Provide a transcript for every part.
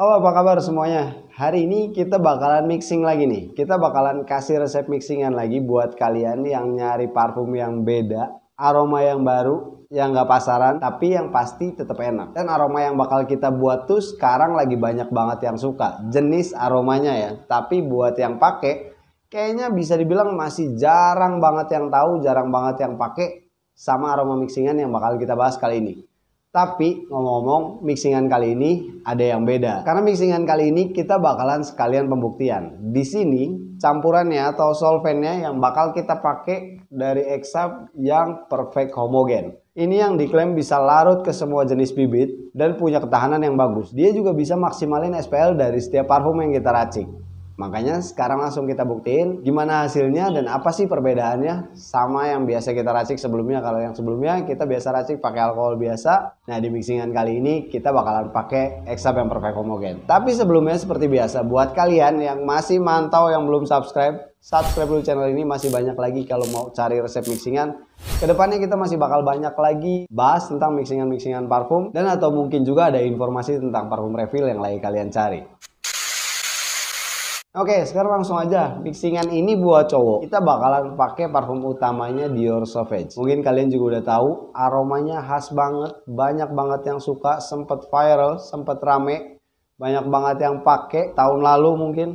Halo apa kabar semuanya? Hari ini kita bakalan mixing lagi nih. Kita bakalan kasih resep mixingan lagi buat kalian yang nyari parfum yang beda, aroma yang baru, yang gak pasaran, tapi yang pasti tetap enak. Dan aroma yang bakal kita buat tuh sekarang lagi banyak banget yang suka. Jenis aromanya ya. Tapi buat yang pakai, kayaknya bisa dibilang masih jarang banget yang tahu, jarang banget yang pakai sama aroma mixingan yang bakal kita bahas kali ini. Tapi ngomong-ngomong, mixingan kali ini ada yang beda. Karena mixingan kali ini kita bakalan sekalian pembuktian. Di sini campurannya atau solvennya yang bakal kita pakai dari Exap yang perfect homogen. Ini yang diklaim bisa larut ke semua jenis bibit dan punya ketahanan yang bagus. Dia juga bisa maksimalin SPL dari setiap parfum yang kita racik. Makanya sekarang langsung kita buktiin gimana hasilnya dan apa sih perbedaannya sama yang biasa kita racik sebelumnya. Kalau yang sebelumnya kita biasa racik pakai alkohol biasa. Nah di mixingan kali ini kita bakalan pakai Exap yang perfect homogen. Tapi sebelumnya seperti biasa buat kalian yang masih mantau yang belum subscribe. Subscribe dulu channel ini masih banyak lagi kalau mau cari resep mixingan. Kedepannya kita masih bakal banyak lagi bahas tentang mixingan-mixingan parfum dan atau mungkin juga ada informasi tentang parfum refill yang lagi kalian cari. Oke, sekarang langsung aja. Mixingan ini buat cowok. Kita bakalan pakai parfum utamanya Dior Sauvage. Mungkin kalian juga udah tahu, aromanya khas banget, banyak banget yang suka, sempet viral, sempet rame, banyak banget yang pakai tahun lalu mungkin.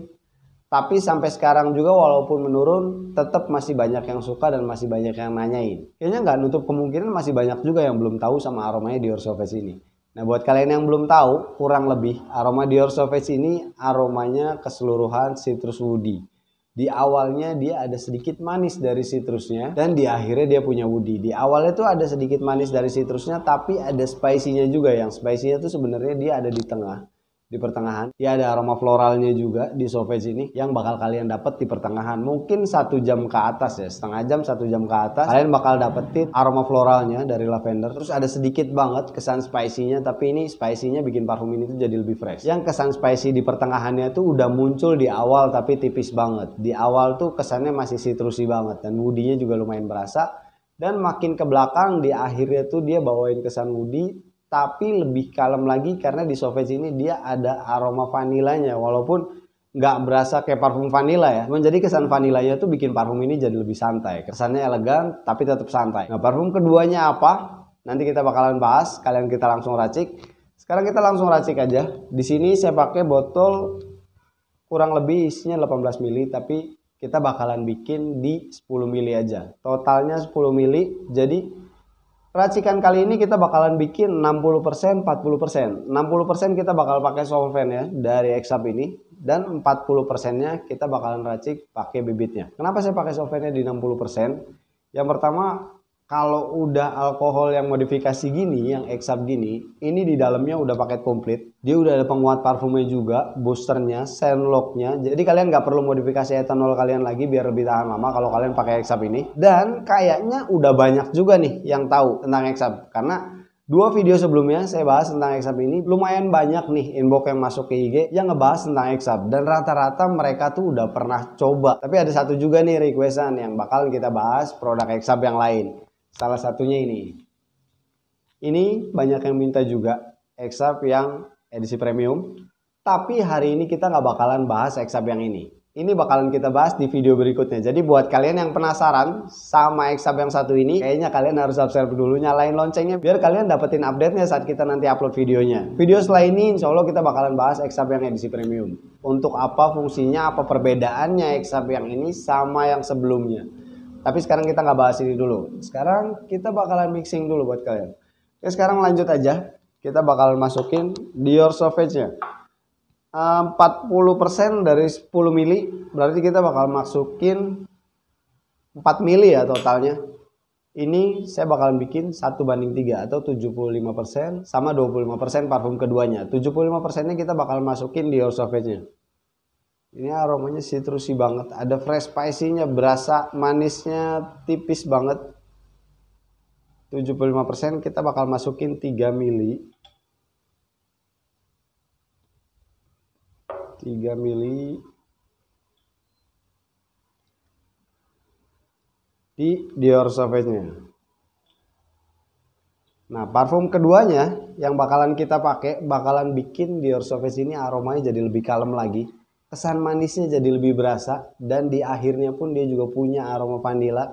Tapi sampai sekarang juga walaupun menurun, tetap masih banyak yang suka dan masih banyak yang nanyain. Kayaknya nggak nutup kemungkinan masih banyak juga yang belum tahu sama aromanya Dior Sauvage ini. Nah, buat kalian yang belum tahu, kurang lebih aroma Dior Sauvage ini aromanya keseluruhan citrus woody. Di awalnya dia ada sedikit manis dari citrusnya dan di akhirnya dia punya woody. Di awalnya tuh ada sedikit manis dari citrusnya tapi ada spicy-nya juga yang spicy-nya tuh sebenarnya dia ada di tengah di pertengahan. Ya ada aroma floralnya juga di sauvage ini yang bakal kalian dapat di pertengahan. Mungkin satu jam ke atas ya, setengah jam satu jam ke atas kalian bakal dapetin aroma floralnya dari lavender. Terus ada sedikit banget kesan spicy-nya tapi ini spicy-nya bikin parfum ini tuh jadi lebih fresh. Yang kesan spicy di pertengahannya tuh udah muncul di awal tapi tipis banget. Di awal tuh kesannya masih citrusy banget dan woody-nya juga lumayan berasa dan makin ke belakang di akhirnya tuh dia bawain kesan woody tapi lebih kalem lagi karena di soft ini dia ada aroma vanilanya walaupun nggak berasa kayak parfum vanila ya. Menjadi kesan vanilanya tuh bikin parfum ini jadi lebih santai. Kesannya elegan tapi tetap santai. Nah parfum keduanya apa? Nanti kita bakalan bahas. Kalian kita langsung racik. Sekarang kita langsung racik aja. Di sini saya pakai botol kurang lebih isinya 18 mili tapi kita bakalan bikin di 10 mili aja. Totalnya 10 mili. Jadi Racikan kali ini kita bakalan bikin 60%, 40%. 60% kita bakal pakai solvent ya dari Exap ini dan 40%-nya kita bakalan racik pakai bibitnya. Kenapa saya pakai solventnya di 60%? Yang pertama kalau udah alkohol yang modifikasi gini, yang eksap gini, ini di dalamnya udah paket komplit. Dia udah ada penguat parfumnya juga, boosternya, locknya. Jadi kalian nggak perlu modifikasi etanol kalian lagi biar lebih tahan lama kalau kalian pakai eksap ini. Dan kayaknya udah banyak juga nih yang tahu tentang eksap. Karena Dua video sebelumnya saya bahas tentang Exap ini lumayan banyak nih inbox yang masuk ke IG yang ngebahas tentang Exap dan rata-rata mereka tuh udah pernah coba. Tapi ada satu juga nih requestan yang bakal kita bahas produk Exap yang lain. Salah satunya ini. Ini banyak yang minta juga Exap yang edisi premium. Tapi hari ini kita nggak bakalan bahas Exap yang ini. Ini bakalan kita bahas di video berikutnya. Jadi buat kalian yang penasaran sama Exap yang satu ini, kayaknya kalian harus subscribe dulu, nyalain loncengnya biar kalian dapetin update-nya saat kita nanti upload videonya. Video selain ini insya Allah kita bakalan bahas Exap yang edisi premium. Untuk apa fungsinya, apa perbedaannya Exap yang ini sama yang sebelumnya. Tapi sekarang kita nggak bahas ini dulu. Sekarang kita bakalan mixing dulu buat kalian. Oke, sekarang lanjut aja. Kita bakalan masukin Dior Sauvage-nya. 40% ah, dari 10 mili, berarti kita bakal masukin 4 mili ya totalnya. Ini saya bakalan bikin 1 banding 3 atau 75% sama 25% parfum keduanya. 75%-nya kita bakal masukin Dior Sauvage-nya. Ini aromanya citrusy banget, ada fresh spicy-nya, berasa manisnya tipis banget. 75% kita bakal masukin 3 mili. 3 mili di Dior Sauvage-nya. Nah, parfum keduanya yang bakalan kita pakai bakalan bikin Dior Sauvage ini aromanya jadi lebih kalem lagi kesan manisnya jadi lebih berasa dan di akhirnya pun dia juga punya aroma vanila.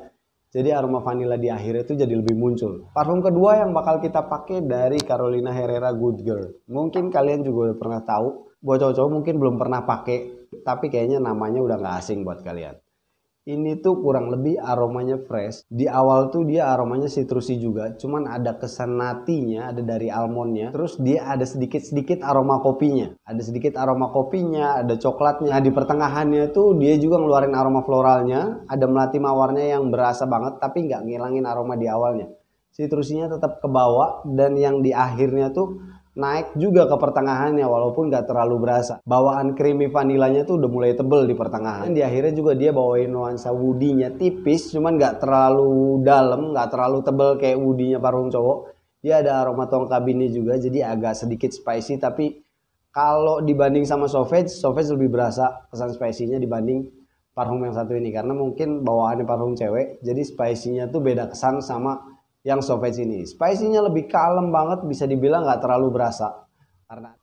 Jadi aroma vanila di akhirnya itu jadi lebih muncul. Parfum kedua yang bakal kita pakai dari Carolina Herrera Good Girl. Mungkin kalian juga udah pernah tahu, buat cowok-cowok mungkin belum pernah pakai, tapi kayaknya namanya udah gak asing buat kalian ini tuh kurang lebih aromanya fresh. Di awal tuh dia aromanya citrusy juga, cuman ada kesan natinya, ada dari almondnya. Terus dia ada sedikit-sedikit aroma kopinya. Ada sedikit aroma kopinya, ada coklatnya. Nah, di pertengahannya tuh dia juga ngeluarin aroma floralnya, ada melati mawarnya yang berasa banget tapi nggak ngilangin aroma di awalnya. Citrusinya tetap ke bawah dan yang di akhirnya tuh naik juga ke pertengahannya walaupun gak terlalu berasa. Bawaan creamy vanilanya tuh udah mulai tebel di pertengahan. Dan di akhirnya juga dia bawain nuansa woody tipis cuman gak terlalu dalam, gak terlalu tebel kayak woody-nya parfum cowok. Dia ada aroma ini juga jadi agak sedikit spicy tapi kalau dibanding sama sauvage, sauvage lebih berasa kesan spicy dibanding parfum yang satu ini karena mungkin bawaannya parfum cewek jadi spicy tuh beda kesan sama yang soft ini. Spicy-nya lebih kalem banget, bisa dibilang nggak terlalu berasa. Karena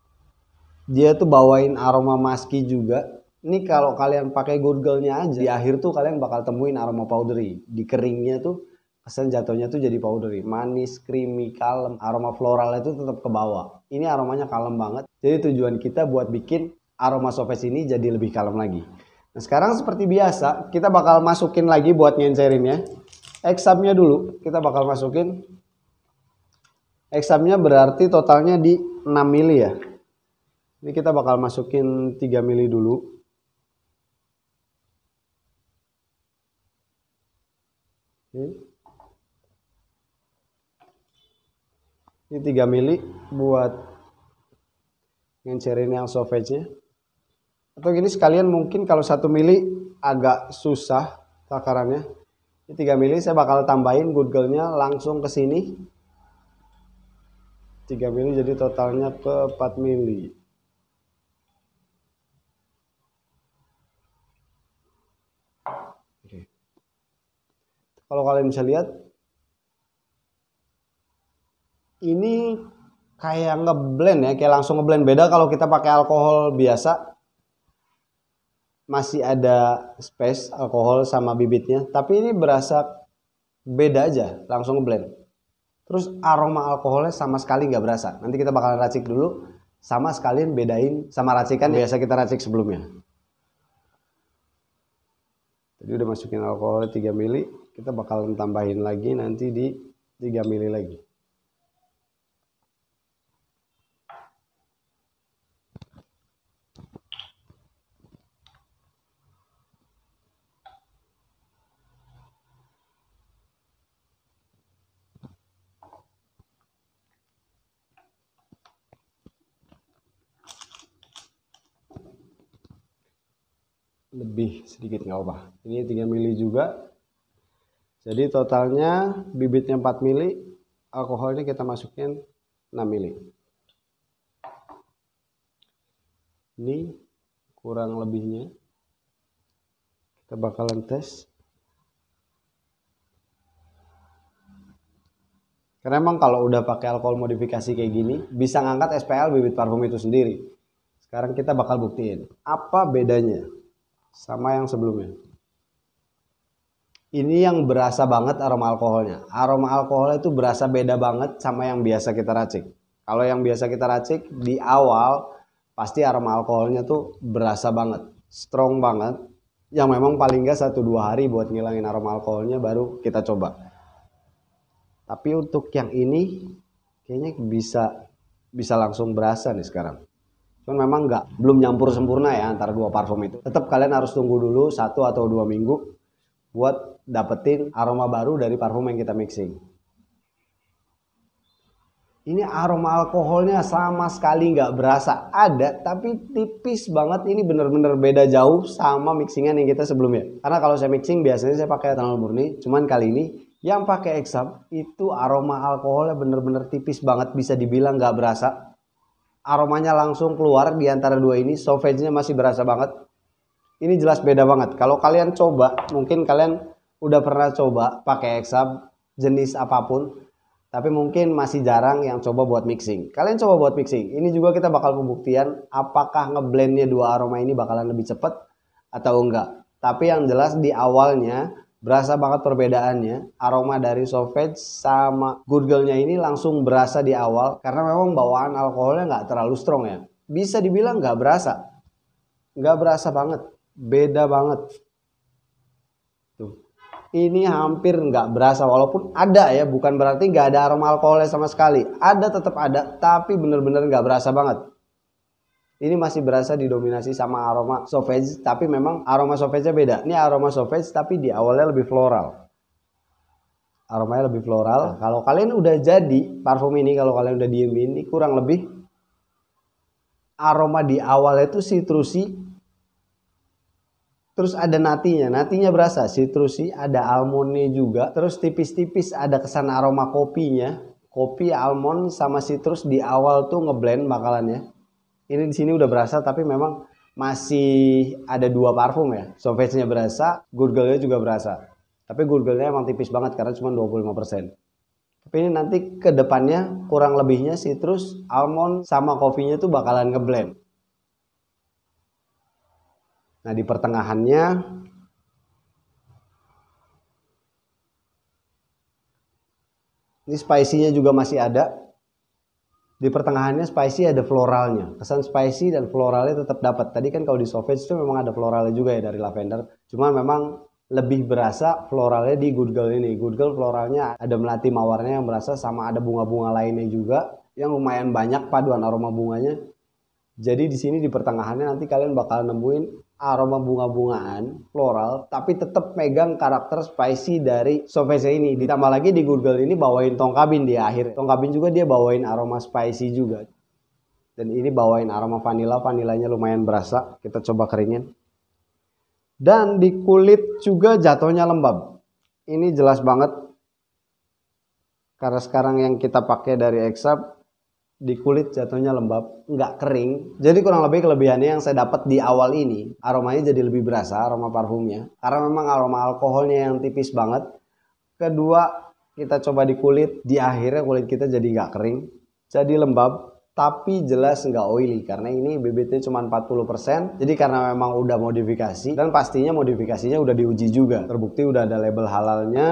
dia tuh bawain aroma maski juga. Ini kalau kalian pakai gurgelnya aja, di akhir tuh kalian bakal temuin aroma powdery. Di keringnya tuh kesan jatuhnya tuh jadi powdery. Manis, creamy, kalem. Aroma floralnya tuh tetap ke bawah. Ini aromanya kalem banget. Jadi tujuan kita buat bikin aroma soft ini jadi lebih kalem lagi. Nah sekarang seperti biasa, kita bakal masukin lagi buat ngencerin ya examnya dulu kita bakal masukin examnya berarti totalnya di 6 mili ya ini kita bakal masukin 3 mili dulu ini 3 mili buat ngencerin yang sovage nya atau gini sekalian mungkin kalau 1 mili agak susah takarannya ini 3 mili saya bakal tambahin google-nya langsung ke sini. 3 mili jadi totalnya ke 4 mili. Kalau kalian bisa lihat ini kayak ngeblend ya, kayak langsung ngeblend beda kalau kita pakai alkohol biasa masih ada space alkohol sama bibitnya, tapi ini berasa beda aja, langsung blend. Terus aroma alkoholnya sama sekali nggak berasa. Nanti kita bakalan racik dulu, sama sekali bedain sama racikan biasa kita racik sebelumnya. Tadi udah masukin alkohol 3 mili, kita bakalan tambahin lagi nanti di 3 mili lagi. lebih sedikit nggak apa ini 3 mili juga jadi totalnya bibitnya 4 mili alkoholnya kita masukin 6 mili ini kurang lebihnya kita bakalan tes Karena emang kalau udah pakai alkohol modifikasi kayak gini, bisa ngangkat SPL bibit parfum itu sendiri. Sekarang kita bakal buktiin apa bedanya sama yang sebelumnya. Ini yang berasa banget aroma alkoholnya. Aroma alkoholnya itu berasa beda banget sama yang biasa kita racik. Kalau yang biasa kita racik di awal pasti aroma alkoholnya tuh berasa banget, strong banget. Yang memang paling gak satu dua hari buat ngilangin aroma alkoholnya baru kita coba. Tapi untuk yang ini kayaknya bisa bisa langsung berasa nih sekarang. Cuman memang nggak belum nyampur sempurna ya antara dua parfum itu. Tetap kalian harus tunggu dulu satu atau dua minggu buat dapetin aroma baru dari parfum yang kita mixing. Ini aroma alkoholnya sama sekali nggak berasa ada, tapi tipis banget. Ini bener-bener beda jauh sama mixingan yang kita sebelumnya. Karena kalau saya mixing biasanya saya pakai etanol murni, cuman kali ini yang pakai exam itu aroma alkoholnya bener-bener tipis banget, bisa dibilang nggak berasa aromanya langsung keluar di antara dua ini sausage-nya masih berasa banget ini jelas beda banget kalau kalian coba mungkin kalian udah pernah coba pakai eksab jenis apapun tapi mungkin masih jarang yang coba buat mixing kalian coba buat mixing ini juga kita bakal pembuktian apakah ngeblendnya dua aroma ini bakalan lebih cepat atau enggak tapi yang jelas di awalnya Berasa banget perbedaannya, aroma dari sauvage sama gurgelnya ini langsung berasa di awal karena memang bawaan alkoholnya nggak terlalu strong ya. Bisa dibilang nggak berasa, nggak berasa banget, beda banget. Tuh. Ini hampir nggak berasa walaupun ada ya, bukan berarti nggak ada aroma alkoholnya sama sekali. Ada tetap ada, tapi bener-bener nggak berasa banget. Ini masih berasa didominasi sama aroma sauvage, tapi memang aroma sauvage beda. Ini aroma sauvage tapi di awalnya lebih floral. Aromanya lebih floral. Nah. Kalau kalian udah jadi parfum ini, kalau kalian udah diem ini kurang lebih aroma di awalnya itu citrusy, terus ada natinya. Natinya berasa citrusy, ada almondnya juga. Terus tipis-tipis ada kesan aroma kopinya. Kopi, almond, sama citrus di awal tuh ngeblend bakalan ya ini di sini udah berasa tapi memang masih ada dua parfum ya. Sauvage-nya berasa, gurgle-nya juga berasa. Tapi gurgle-nya emang tipis banget karena cuma 25%. Tapi ini nanti ke depannya kurang lebihnya citrus, almond, sama kopinya tuh bakalan ngeblend. Nah di pertengahannya ini spicy-nya juga masih ada di pertengahannya spicy ada floralnya. Kesan spicy dan floralnya tetap dapat. Tadi kan kalau di sausage itu memang ada floralnya juga ya dari lavender. Cuman memang lebih berasa floralnya di Good Girl ini. Good Girl floralnya ada melati mawarnya yang berasa sama ada bunga-bunga lainnya juga yang lumayan banyak paduan aroma bunganya. Jadi di sini di pertengahannya nanti kalian bakal nemuin aroma bunga-bungaan floral tapi tetap megang karakter spicy dari sauvage ini ditambah lagi di Google ini bawain tongkabin di akhir tongkabin juga dia bawain aroma spicy juga dan ini bawain aroma vanila vanilanya lumayan berasa kita coba keringin dan di kulit juga jatuhnya lembab ini jelas banget karena sekarang yang kita pakai dari Exab di kulit jatuhnya lembab, nggak kering. Jadi kurang lebih kelebihannya yang saya dapat di awal ini, aromanya jadi lebih berasa aroma parfumnya. Karena memang aroma alkoholnya yang tipis banget. Kedua, kita coba di kulit, di akhirnya kulit kita jadi nggak kering, jadi lembab, tapi jelas nggak oily karena ini bibitnya cuma 40% jadi karena memang udah modifikasi dan pastinya modifikasinya udah diuji juga terbukti udah ada label halalnya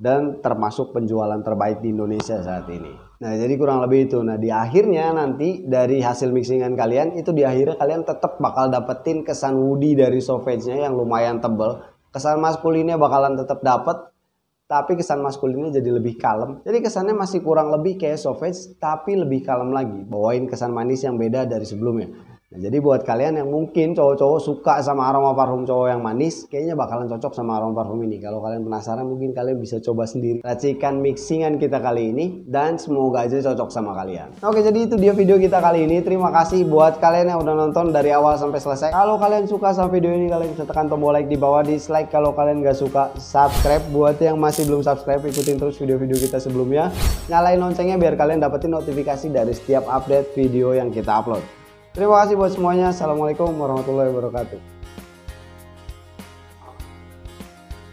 dan termasuk penjualan terbaik di Indonesia saat ini Nah, jadi kurang lebih itu. Nah, di akhirnya nanti dari hasil mixingan kalian itu di akhirnya kalian tetap bakal dapetin kesan woody dari sausage-nya yang lumayan tebel. Kesan maskulinnya bakalan tetap dapet, tapi kesan maskulinnya jadi lebih kalem. Jadi kesannya masih kurang lebih kayak sausage, tapi lebih kalem lagi. Bawain kesan manis yang beda dari sebelumnya. Nah, jadi buat kalian yang mungkin cowok-cowok suka sama aroma parfum cowok yang manis, kayaknya bakalan cocok sama aroma parfum ini. Kalau kalian penasaran, mungkin kalian bisa coba sendiri racikan mixingan kita kali ini dan semoga aja cocok sama kalian. Oke, jadi itu dia video kita kali ini. Terima kasih buat kalian yang udah nonton dari awal sampai selesai. Kalau kalian suka sama video ini, kalian bisa tekan tombol like di bawah, dislike kalau kalian nggak suka, subscribe. Buat yang masih belum subscribe, ikutin terus video-video kita sebelumnya. Nyalain loncengnya biar kalian dapetin notifikasi dari setiap update video yang kita upload. Terima kasih buat semuanya. Assalamualaikum warahmatullahi wabarakatuh.